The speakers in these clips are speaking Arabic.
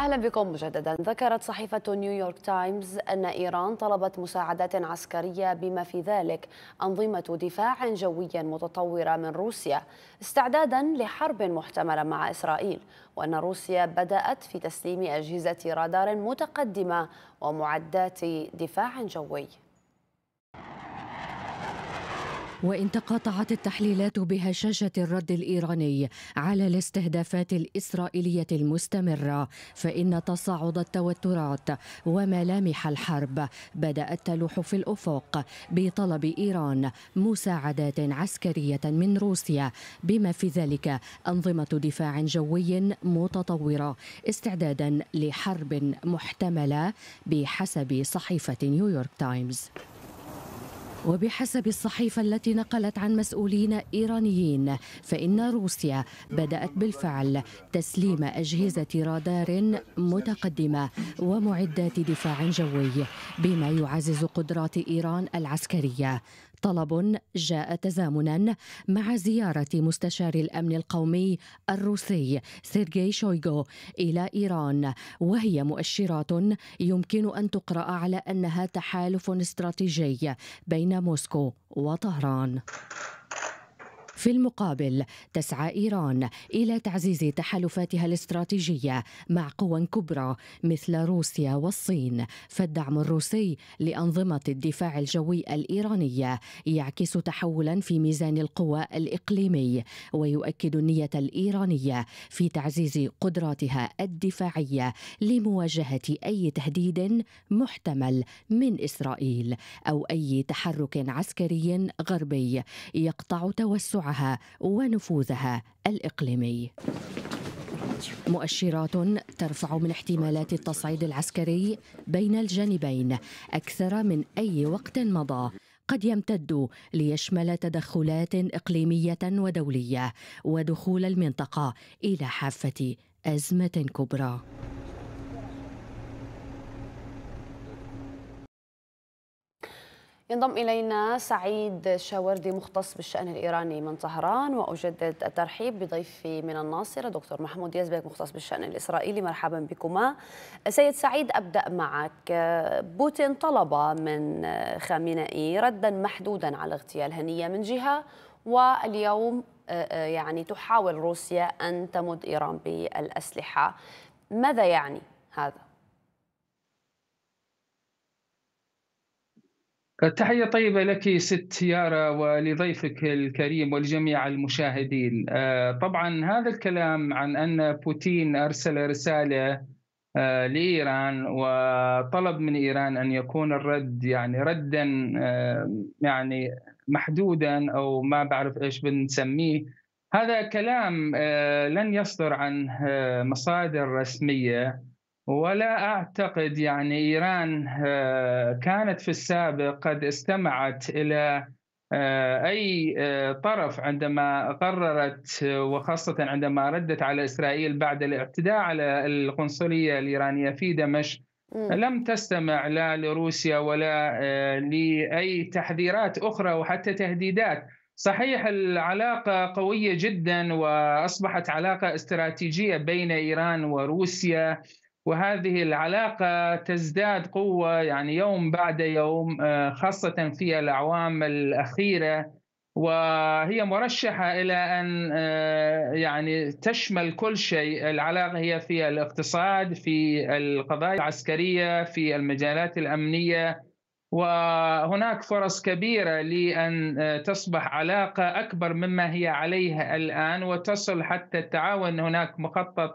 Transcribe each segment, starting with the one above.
أهلا بكم مجددا ذكرت صحيفة نيويورك تايمز أن إيران طلبت مساعدات عسكرية بما في ذلك أنظمة دفاع جوي متطورة من روسيا استعدادا لحرب محتملة مع إسرائيل وأن روسيا بدأت في تسليم أجهزة رادار متقدمة ومعدات دفاع جوي وإن تقاطعت التحليلات بهشاشة الرد الإيراني على الاستهدافات الإسرائيلية المستمرة فإن تصاعد التوترات وملامح الحرب بدأت تلوح في الأفق بطلب إيران مساعدات عسكرية من روسيا بما في ذلك أنظمة دفاع جوي متطورة استعدادا لحرب محتملة بحسب صحيفة نيويورك تايمز وبحسب الصحيفة التي نقلت عن مسؤولين إيرانيين فإن روسيا بدأت بالفعل تسليم أجهزة رادار متقدمة ومعدات دفاع جوي بما يعزز قدرات إيران العسكرية طلب جاء تزامنا مع زيارة مستشار الأمن القومي الروسي سيرجي شويغو إلى إيران وهي مؤشرات يمكن أن تقرأ على أنها تحالف استراتيجي بين موسكو وطهران في المقابل تسعى ايران الى تعزيز تحالفاتها الاستراتيجيه مع قوى كبرى مثل روسيا والصين فالدعم الروسي لانظمه الدفاع الجوي الايرانيه يعكس تحولا في ميزان القوى الاقليمي ويؤكد النيه الايرانيه في تعزيز قدراتها الدفاعيه لمواجهه اي تهديد محتمل من اسرائيل او اي تحرك عسكري غربي يقطع توسعا وسعها ونفوذها الإقليمي مؤشرات ترفع من احتمالات التصعيد العسكري بين الجانبين أكثر من أي وقت مضى قد يمتد ليشمل تدخلات إقليمية ودولية ودخول المنطقة إلى حافة أزمة كبرى ينضم إلينا سعيد شاوردي مختص بالشأن الإيراني من طهران وأجدد الترحيب بضيفي من الناصرة دكتور محمود يزبك مختص بالشأن الإسرائيلي مرحبا بكما سيد سعيد أبدأ معك بوتين طلب من خامنئي ردا محدودا على اغتيال هنية من جهة واليوم آه، آه، يعني تحاول روسيا أن تمد إيران بالأسلحة ماذا يعني هذا؟ تحية طيبة لك ست يارا ولضيفك الكريم ولجميع المشاهدين آه، طبعا هذا الكلام عن أن بوتين أرسل رسالة آه، لإيران وطلب من إيران أن يكون الرد يعني ردا آه، يعني محدودا أو ما بعرف إيش بنسميه هذا كلام لن يصدر عن مصادر رسمية ولا اعتقد يعني ايران آه، كانت في السابق قد استمعت الى آه، اي آه، طرف عندما قررت وخاصه عندما ردت على اسرائيل بعد الاعتداء على القنصليه الايرانيه في دمشق لم تستمع لا لروسيا ولا لاي تحذيرات اخرى وحتى تهديدات صحيح العلاقه قويه جدا واصبحت علاقه استراتيجيه بين ايران وروسيا وهذه العلاقة تزداد قوة يعني يوم بعد يوم آه، خاصة في الأعوام الأخيرة وهي مرشحة إلى أن آه، يعني تشمل كل شيء العلاقة هي في الاقتصاد في القضايا العسكرية في المجالات الأمنية وهناك فرص كبيرة لأن آه، تصبح علاقة أكبر مما هي عليها الآن وتصل حتى التعاون هناك مخطط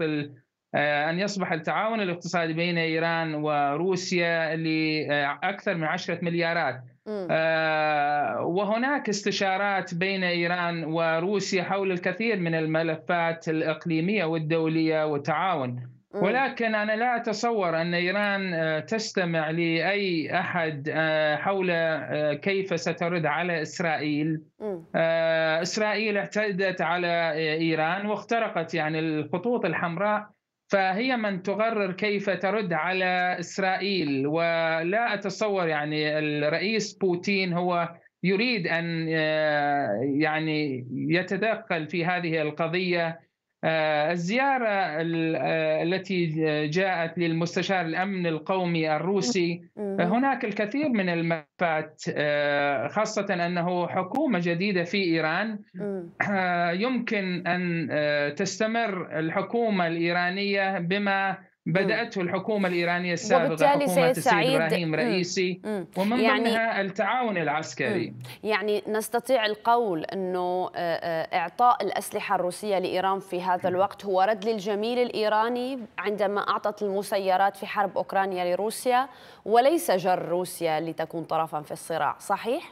آه، أن يصبح التعاون الاقتصادي بين إيران وروسيا لأكثر آه، من عشرة مليارات آه، وهناك استشارات بين إيران وروسيا حول الكثير من الملفات الإقليمية والدولية والتعاون ولكن أنا لا أتصور أن إيران تستمع لأي أحد حول كيف سترد على إسرائيل إسرائيل اعتدت على إيران واخترقت يعني الخطوط الحمراء فهي من تقرر كيف ترد على اسرائيل ولا اتصور يعني الرئيس بوتين هو يريد ان آه، يعني يتدخل في هذه القضيه آه، الزيارة آه، التي جاءت للمستشار الأمن القومي الروسي هناك الكثير من الملفات آه، خاصة أنه حكومة جديدة في إيران يمكن أن تستمر الحكومة الإيرانية بما بدأته الحكومة الإيرانية السابقة حكومة سعيد إبراهيم رئيسي ومن يعني ضمنها التعاون العسكري يعني نستطيع القول أنه آه، آه، إعطاء الأسلحة الروسية لإيران في هذا الوقت هو رد للجميل الإيراني عندما أعطت المسيرات في حرب أوكرانيا لروسيا وليس جر روسيا لتكون طرفا في الصراع صحيح؟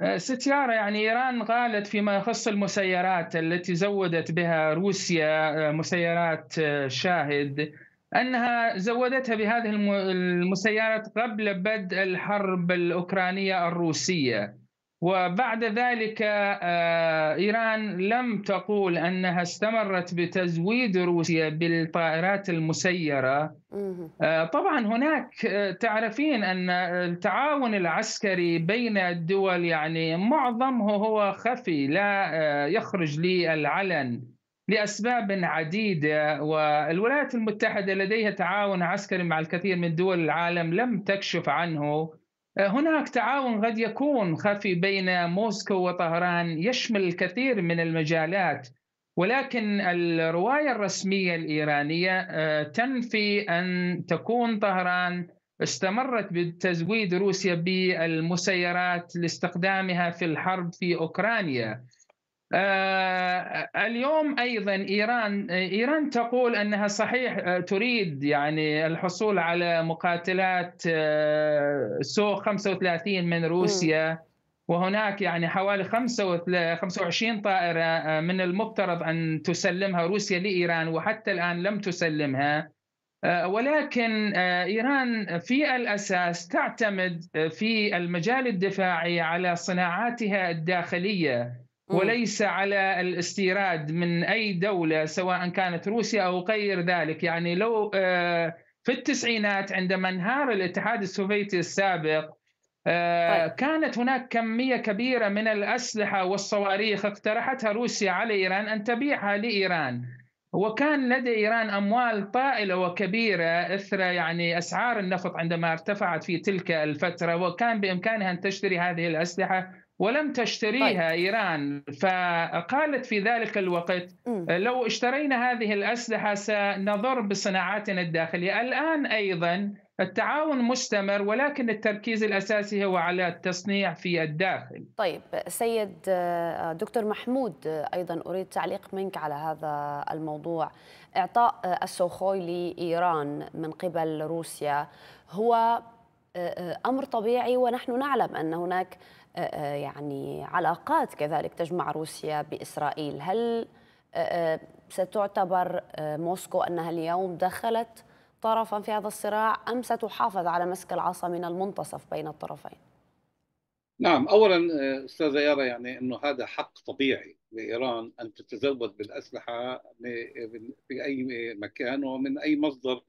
آه، ستيارة يعني إيران قالت فيما يخص المسيرات التي زودت بها روسيا آه، مسيرات آه، شاهد أنها زودتها بهذه المسيرات قبل بدء الحرب الأوكرانية الروسية وبعد ذلك آه، ايران لم تقول انها استمرت بتزويد روسيا بالطائرات المسيره آه، طبعا هناك آه، تعرفين ان التعاون العسكري بين الدول يعني معظمه هو خفي لا يخرج للعلن لاسباب عديده والولايات المتحده لديها تعاون عسكري مع الكثير من دول العالم لم تكشف عنه هناك تعاون قد يكون خفي بين موسكو وطهران يشمل الكثير من المجالات ولكن الروايه الرسميه الايرانيه آه، تنفي ان تكون طهران استمرت بتزويد روسيا بالمسيرات لاستخدامها في الحرب في اوكرانيا آه، اليوم ايضا ايران ايران تقول انها صحيح آه، تريد يعني الحصول على مقاتلات آه، سو 35 من روسيا وهناك يعني حوالي 25 طائره من المفترض ان تسلمها روسيا لايران وحتى الان لم تسلمها ولكن ايران في الاساس تعتمد في المجال الدفاعي على صناعاتها الداخليه وليس على الاستيراد من اي دوله سواء كانت روسيا او غير ذلك يعني لو آه، في التسعينات عندما انهار الاتحاد السوفيتي السابق آه، طيب. كانت هناك كميه كبيره من الاسلحه والصواريخ اقترحتها روسيا على ايران ان تبيعها لايران وكان لدى ايران اموال طائله وكبيره اثر يعني اسعار النفط عندما ارتفعت في تلك الفتره وكان بامكانها ان تشتري هذه الاسلحه ولم تشتريها طيب. إيران فقالت في ذلك الوقت لو اشترينا هذه الأسلحة سنضر بصناعاتنا الداخلية الآن أيضا التعاون مستمر ولكن التركيز الأساسي هو على التصنيع في الداخل طيب سيد آه، دكتور محمود آه، أيضا أريد تعليق منك على هذا الموضوع إعطاء آه، السوخوي لإيران من قبل روسيا هو امر طبيعي ونحن نعلم ان هناك آه، آه، يعني علاقات كذلك تجمع روسيا بإسرائيل هل آه، ستعتبر موسكو أنها اليوم دخلت طرفا في هذا الصراع أم ستحافظ على مسك العصا من المنتصف بين الطرفين؟ نعم اولا استاذه يارا يعني انه هذا حق طبيعي لايران ان تتزود بالاسلحه في اي مكان ومن اي مصدر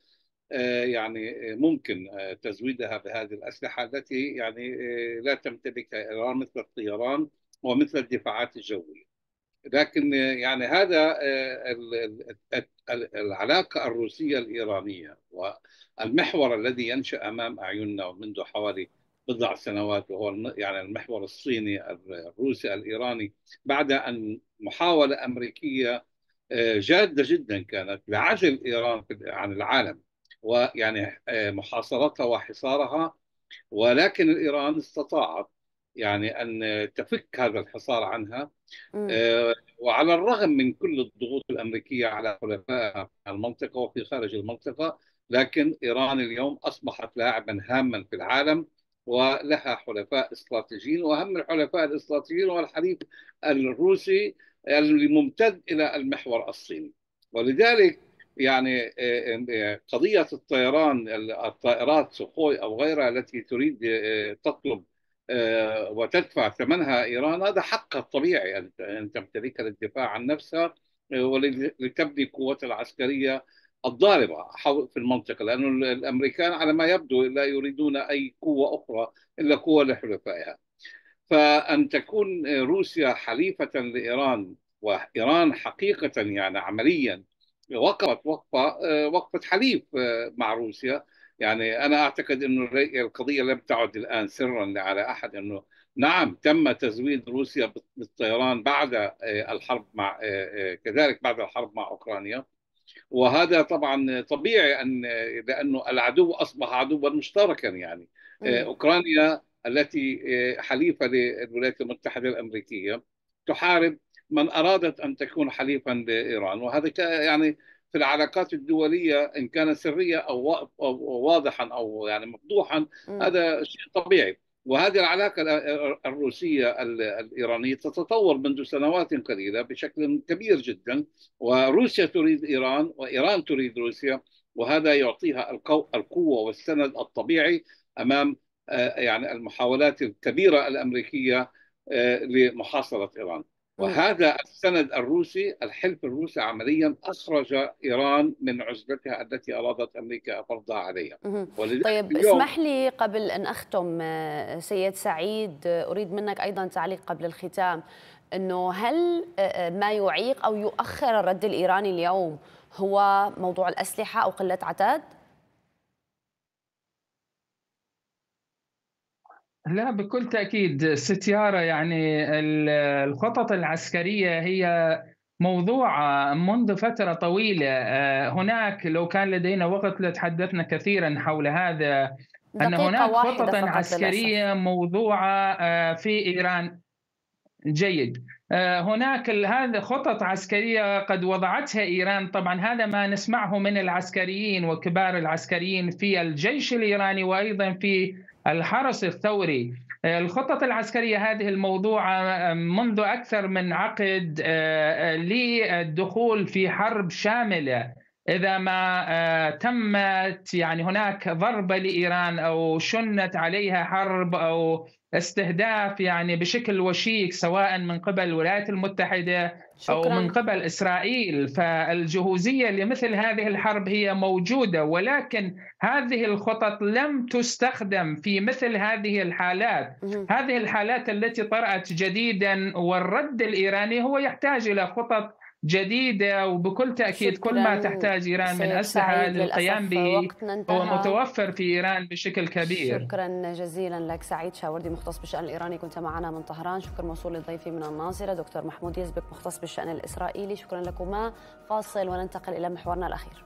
آه، يعني آه، ممكن آه، تزويدها بهذه الأسلحة التي يعني لا تمتلكها إيران مثل الطيران ومثل الدفاعات الجوية لكن يعني هذا العلاقة الروسية الإيرانية والمحور الذي ينشأ أمام أعيننا منذ حوالي بضع سنوات وهو يعني المحور الصيني الروسي الإيراني بعد أن محاولة أمريكية جادة جدا كانت لعزل إيران عن العالم ويعني آه، محاصرتها وحصارها ولكن إيران استطاعت يعني أن تفك هذا الحصار عنها آه، وعلى الرغم من كل الضغوط الأمريكية على حلفائها في المنطقة وفي خارج المنطقة لكن إيران اليوم أصبحت لاعبا هاما في العالم ولها حلفاء استراتيجيين واهم الحلفاء الاستراتيجيين هو الحليف الروسي الممتد الى المحور الصيني ولذلك يعني آه، آه، آه، قضية الطيران الطائرات سخوي أو غيرها التي تريد تطلب وتدفع ثمنها إيران هذا حقها الطبيعي أن تمتلكها للدفاع عن نفسها ولتبني قوتها العسكرية الضاربة في المنطقة لأن الأمريكان على ما يبدو لا يريدون أي قوة أخرى إلا قوة لحلفائها فأن تكون روسيا حليفة لإيران وإيران حقيقة يعني عمليا وقفت وقفه آه، وقفه حليف آه، مع روسيا يعني انا اعتقد انه القضيه لم تعد الان سرا على احد انه نعم تم تزويد روسيا بالطيران بعد آه، الحرب مع كذلك بعد الحرب مع اوكرانيا وهذا طبعا طبيعي ان لانه العدو اصبح عدوا مشتركا يعني اوكرانيا التي حليفه للولايات المتحده الامريكيه تحارب من أرادت أن تكون حليفا لإيران وهذا يعني في العلاقات الدولية إن كان سرية أو واضحا أو يعني مفضوحا هذا شيء طبيعي وهذه العلاقة الروسية الإيرانية تتطور منذ سنوات قليلة بشكل كبير جدا وروسيا تريد إيران وإيران تريد روسيا وهذا يعطيها القوة والسند الطبيعي أمام آه، يعني المحاولات الكبيرة الأمريكية آه، لمحاصرة إيران وهذا السند الروسي الحلف الروسي عمليا أخرج إيران من عزلتها التي أرادت أمريكا فرضها عليها طيب اسمح لي قبل أن أختم آه، سيد سعيد آه، أريد منك أيضا تعليق قبل الختام أنه هل آه، ما يعيق أو يؤخر الرد الإيراني اليوم هو موضوع الأسلحة أو قلة عتاد؟ لا بكل تأكيد ستيارة يعني الخطط العسكرية هي موضوعة منذ فترة طويلة آه، هناك لو كان لدينا وقت لتحدثنا كثيرا حول هذا أن هناك خطط عسكرية موضوعة آه، في إيران جيد آه، هناك هذا خطط عسكرية قد وضعتها إيران طبعا هذا ما نسمعه من العسكريين وكبار العسكريين في الجيش الإيراني وأيضا في الحرس الثوري الخطط العسكرية هذه الموضوعة منذ أكثر من عقد للدخول أه، أه، في حرب شاملة اذا ما آه، تمت يعني هناك ضربه لايران او شنت عليها حرب او استهداف يعني بشكل وشيك سواء من قبل الولايات المتحده او من قبل اسرائيل فالجهوزيه لمثل هذه الحرب هي موجوده ولكن هذه الخطط لم تستخدم في مثل هذه الحالات هذه الحالات التي طرات جديدا والرد الايراني هو يحتاج الى خطط جديدة وبكل تأكيد كل ما تحتاج إيران من أسلحة للقيام به هو متوفر في إيران بشكل كبير شكرا جزيلا لك سعيد شاوردي مختص بالشأن الإيراني كنت معنا من طهران شكرا موصول لضيفي من الناصرة دكتور محمود يزبك مختص بالشأن الإسرائيلي شكرا لكما فاصل وننتقل إلى محورنا الأخير